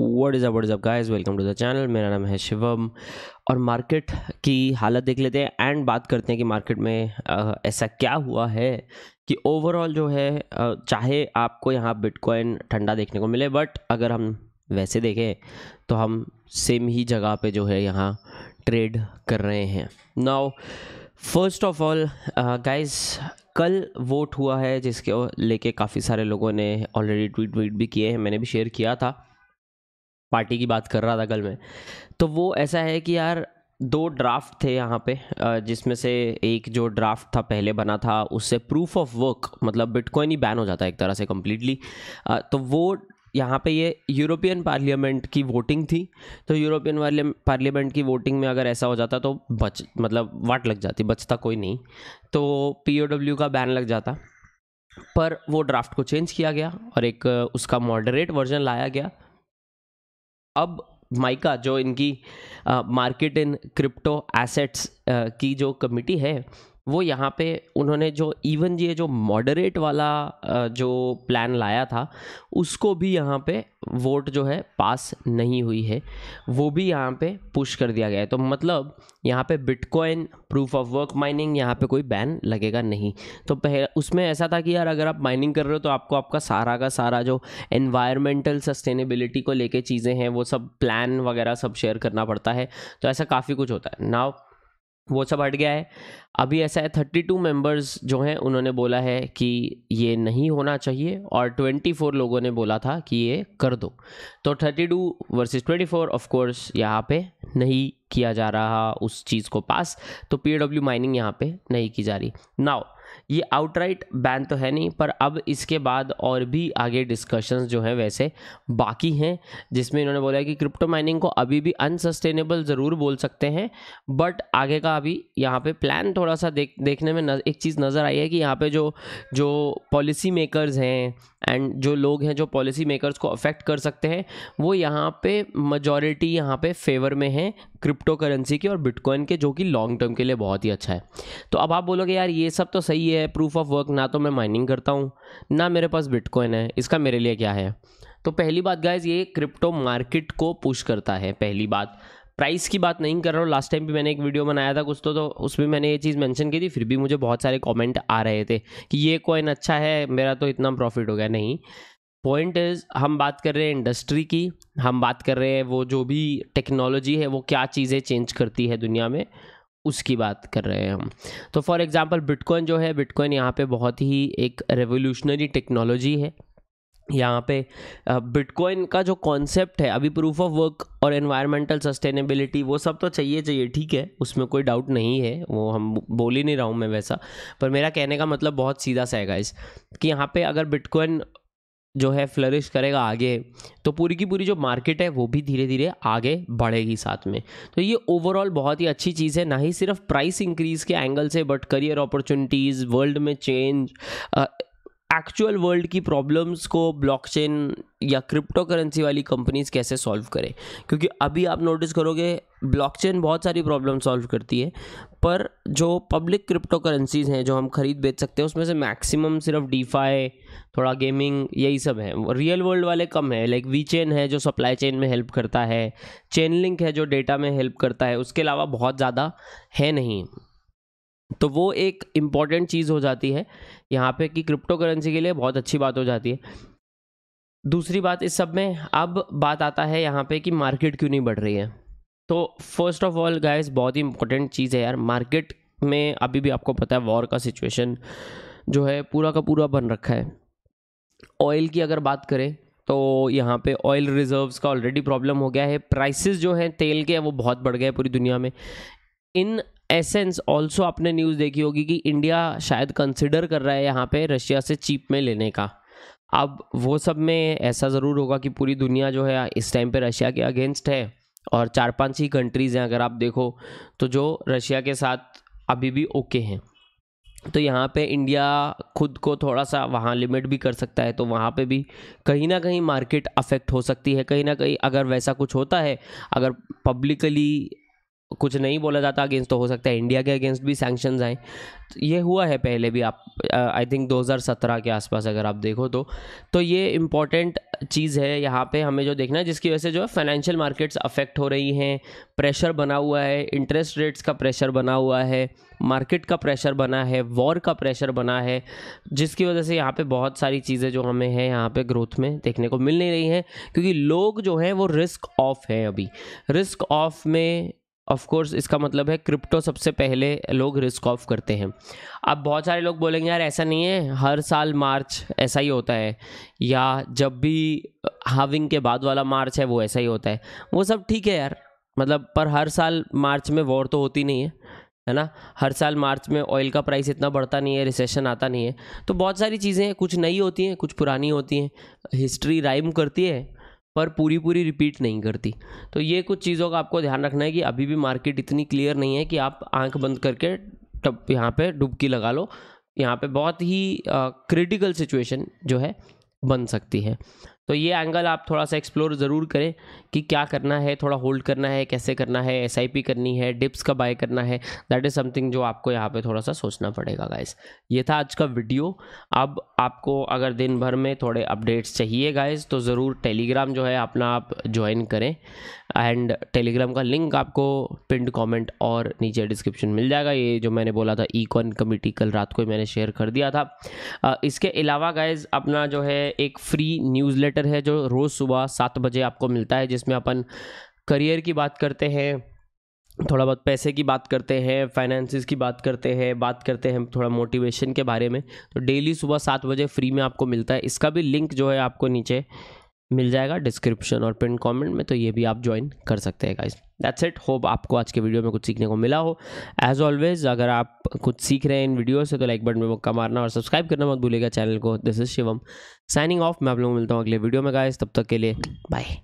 word is word up guys welcome to the channel मेरा नाम है शिवम और मार्केट की हालत देख लेते हैं एंड बात करते हैं कि मार्केट में ऐसा क्या हुआ है कि ओवरऑल जो है चाहे आपको यहाँ बिटकॉइन ठंडा देखने को मिले बट अगर हम वैसे देखें तो हम सेम ही जगह पे जो है यहाँ ट्रेड कर रहे हैं now first of all guys कल वोट हुआ है जिसके लेके काफ़ी सारे लोगों ने ऑलरेडी ट्वीट वीट भी किए हैं मैंने भी शेयर किया था पार्टी की बात कर रहा था कल मैं तो वो ऐसा है कि यार दो ड्राफ्ट थे यहाँ पे जिसमें से एक जो ड्राफ्ट था पहले बना था उससे प्रूफ ऑफ वर्क मतलब बिटकॉइन ही बैन हो जाता है एक तरह से कम्प्लीटली तो वो यहाँ पे ये यूरोपियन पार्लियामेंट की वोटिंग थी तो यूरोपियन वाले पार्लियामेंट की वोटिंग में अगर ऐसा हो जाता तो बच मतलब वाट लग जाती बचता कोई नहीं तो पी का बैन लग जाता पर वो ड्राफ्ट को चेंज किया गया और एक उसका मॉडरेट वर्जन लाया गया अब माइका जो इनकी मार्केट इन क्रिप्टो एसेट्स की जो कमिटी है वो यहाँ पे उन्होंने जो इवन ये जो मॉडरेट वाला जो प्लान लाया था उसको भी यहाँ पे वोट जो है पास नहीं हुई है वो भी यहाँ पे पुश कर दिया गया है तो मतलब यहाँ पे bitcoin proof of work mining यहाँ पे कोई बैन लगेगा नहीं तो पहले उसमें ऐसा था कि यार अगर आप माइनिंग कर रहे हो तो आपको आपका सारा का सारा जो एनवायरमेंटल सस्टेनेबिलिटी को लेके चीज़ें हैं वो सब प्लान वगैरह सब शेयर करना पड़ता है तो ऐसा काफ़ी कुछ होता है नाव वो सब हट गया है अभी ऐसा है थर्टी टू मेम्बर्स जो हैं उन्होंने बोला है कि ये नहीं होना चाहिए और ट्वेंटी फोर लोगों ने बोला था कि ये कर दो तो thirty two versus twenty four of course यहाँ पे नहीं किया जा रहा उस चीज़ को पास तो पी डब्ल्यू माइनिंग यहाँ पे नहीं की जा रही नाउ ये आउटराइट बैन तो है नहीं पर अब इसके बाद और भी आगे डिस्कशंस जो हैं वैसे बाकी हैं जिसमें इन्होंने बोला कि क्रिप्टो माइनिंग को अभी भी अनसस्टेनेबल ज़रूर बोल सकते हैं बट आगे का अभी यहाँ पे प्लान थोड़ा सा देख देखने में न, एक चीज़ नज़र आई है कि यहाँ पे जो जो पॉलिसी मेकर्स हैं एंड जो लोग हैं जो पॉलिसी मेकर्स को अफेक्ट कर सकते हैं वो यहाँ पे मजॉरिटी यहाँ पे फेवर में है क्रिप्टो करेंसी के और बिटकॉइन के जो कि लॉन्ग टर्म के लिए बहुत ही अच्छा है तो अब आप बोलोगे यार ये सब तो सही है प्रूफ ऑफ वर्क ना तो मैं माइनिंग करता हूँ ना मेरे पास बिटकॉइन है इसका मेरे लिए क्या है तो पहली बात गाइज ये क्रिप्टो मार्केट को पुश करता है पहली बात प्राइस की बात नहीं कर रहा हूँ लास्ट टाइम भी मैंने एक वीडियो बनाया था कुछ तो तो उसमें मैंने ये चीज़ मेंशन की थी फिर भी मुझे बहुत सारे कमेंट आ रहे थे कि ये कॉइन अच्छा है मेरा तो इतना प्रॉफिट हो गया नहीं पॉइंट इज हम बात कर रहे हैं इंडस्ट्री की हम बात कर रहे हैं वो जो भी टेक्नोलॉजी है वो क्या चीज़ें चेंज करती है दुनिया में उसकी बात कर रहे हैं हम तो फॉर एग्ज़ाम्पल बिटकॉइन जो है बिटकॉइन यहाँ पे बहुत ही एक रेवोल्यूशनरी टेक्नोलॉजी है यहाँ पे बिटकॉइन का जो कॉन्सेप्ट है अभी प्रूफ ऑफ वर्क और एनवायरमेंटल सस्टेनेबिलिटी वो सब तो चाहिए चाहिए ठीक है उसमें कोई डाउट नहीं है वो हम बोल ही नहीं रहा हूँ मैं वैसा पर मेरा कहने का मतलब बहुत सीधा सा है गाइस कि यहाँ पे अगर बिटकॉइन जो है फ्लरिश करेगा आगे तो पूरी की पूरी जो मार्केट है वो भी धीरे धीरे आगे बढ़ेगी साथ में तो ये ओवरऑल बहुत ही अच्छी चीज़ है ना ही सिर्फ प्राइस इंक्रीज़ के एंगल से बट करियर अपॉर्चुनिटीज़ वर्ल्ड में चेंज एक्चुअल वर्ल्ड की प्रॉब्लम्स को ब्लॉकचेन या क्रिप्टो करेंसी वाली कंपनीज कैसे सॉल्व करें क्योंकि अभी आप नोटिस करोगे ब्लॉकचेन बहुत सारी प्रॉब्लम सॉल्व करती है पर जो पब्लिक क्रिप्टो करेंसीज हैं जो हम खरीद बेच सकते हैं उसमें से मैक्सिमम सिर्फ डीफाई थोड़ा गेमिंग यही सब है रियल वर्ल्ड वाले कम है लाइक वी चेन है जो सप्लाई चेन में हेल्प करता है चेन लिंक है जो डेटा में हेल्प करता है उसके अलावा बहुत ज़्यादा है नहीं तो वो एक इम्पॉर्टेंट चीज़ हो जाती है यहाँ पे कि क्रिप्टो करेंसी के लिए बहुत अच्छी बात हो जाती है दूसरी बात इस सब में अब बात आता है यहाँ पे कि मार्केट क्यों नहीं बढ़ रही है तो फर्स्ट ऑफ ऑल गाइस बहुत ही इंपॉर्टेंट चीज़ है यार मार्केट में अभी भी आपको पता है वॉर का सिचुएशन जो है पूरा का पूरा बन रखा है ऑयल की अगर बात करें तो यहाँ पे ऑयल रिजर्व्स का ऑलरेडी प्रॉब्लम हो गया है प्राइसेस जो हैं तेल के वो बहुत बढ़ गए पूरी दुनिया में इन एसेंस ऑल्सो आपने न्यूज़ देखी होगी कि इंडिया शायद कंसिडर कर रहा है यहाँ पे रशिया से चीप में लेने का अब वो सब में ऐसा ज़रूर होगा कि पूरी दुनिया जो है इस टाइम पे रशिया के अगेंस्ट है और चार पांच ही कंट्रीज़ हैं अगर आप देखो तो जो रशिया के साथ अभी भी ओके हैं तो यहाँ पे इंडिया खुद को थोड़ा सा वहाँ लिमिट भी कर सकता है तो वहाँ पे भी कहीं ना कहीं मार्केट अफेक्ट हो सकती है कहीं ना कहीं अगर वैसा कुछ होता है अगर पब्लिकली कुछ नहीं बोला जाता अगेंस्ट तो हो सकता है इंडिया के अगेंस्ट भी सैंक्शन आए तो ये हुआ है पहले भी आप आई थिंक 2017 के आसपास अगर आप देखो तो तो ये इम्पॉर्टेंट चीज़ है यहाँ पे हमें जो देखना है जिसकी वजह से जो है फाइनेंशियल मार्केट्स अफेक्ट हो रही हैं प्रेशर बना हुआ है इंटरेस्ट रेट्स का प्रेशर बना हुआ है मार्केट का प्रेशर बना है वॉर का प्रेशर बना है जिसकी वजह से यहाँ पे बहुत सारी चीज़ें जो हमें हैं यहाँ पे ग्रोथ में देखने को मिल नहीं रही हैं क्योंकि लोग जो हैं वो रिस्क ऑफ हैं अभी रिस्क ऑफ में ऑफ कोर्स इसका मतलब है क्रिप्टो सबसे पहले लोग रिस्क ऑफ करते हैं अब बहुत सारे लोग बोलेंगे यार ऐसा नहीं है हर साल मार्च ऐसा ही होता है या जब भी हाविंग के बाद वाला मार्च है वो ऐसा ही होता है वो सब ठीक है यार मतलब पर हर साल मार्च में वॉर तो होती नहीं है है ना हर साल मार्च में ऑयल का प्राइस इतना बढ़ता नहीं है रिसेशन आता नहीं है तो बहुत सारी चीज़ें हैं कुछ नई होती हैं कुछ पुरानी होती हैं हिस्ट्री राइम करती है पर पूरी पूरी रिपीट नहीं करती तो ये कुछ चीज़ों का आपको ध्यान रखना है कि अभी भी मार्केट इतनी क्लियर नहीं है कि आप आंख बंद करके तब यहाँ पे डुबकी लगा लो यहाँ पे बहुत ही क्रिटिकल सिचुएशन जो है बन सकती है तो ये एंगल आप थोड़ा सा एक्सप्लोर ज़रूर करें कि क्या करना है थोड़ा होल्ड करना है कैसे करना है एस करनी है डिप्स का बाय करना है दैट इज़ समथिंग जो आपको यहाँ पे थोड़ा सा सोचना पड़ेगा गाइस ये था आज का वीडियो अब आपको अगर दिन भर में थोड़े अपडेट्स चाहिए गाइस तो ज़रूर टेलीग्राम जो है अपना आप ज्वाइन करें एंड टेलीग्राम का लिंक आपको पिंड कॉमेंट और नीचे डिस्क्रिप्शन मिल जाएगा ये जो मैंने बोला था ई कॉन कमिटी कल रात को मैंने शेयर कर दिया था इसके अलावा गाइज अपना जो है एक फ्री न्यूज़ लेटर है जो रोज़ सुबह सात बजे आपको मिलता है जिसमें अपन करियर की बात करते हैं थोड़ा बहुत पैसे की बात करते हैं फाइनेंसिस की बात करते हैं बात करते हैं थोड़ा मोटिवेशन के बारे में तो डेली सुबह सात बजे फ्री में आपको मिलता है इसका भी लिंक जो है आपको नीचे मिल जाएगा डिस्क्रिप्शन और पिन कमेंट में तो ये भी आप ज्वाइन कर सकते हैं गाइस दैट्स इट होप आपको आज के वीडियो में कुछ सीखने को मिला हो एज ऑलवेज अगर आप कुछ सीख रहे हैं इन वीडियो से तो लाइक बटन में मुक्का मारना और सब्सक्राइब करना मत भूलेगा चैनल को this is Shivam signing off मैं आप लोगों को मिलता हूँ अगले वीडियो में गाइस तब तक के लिए बाय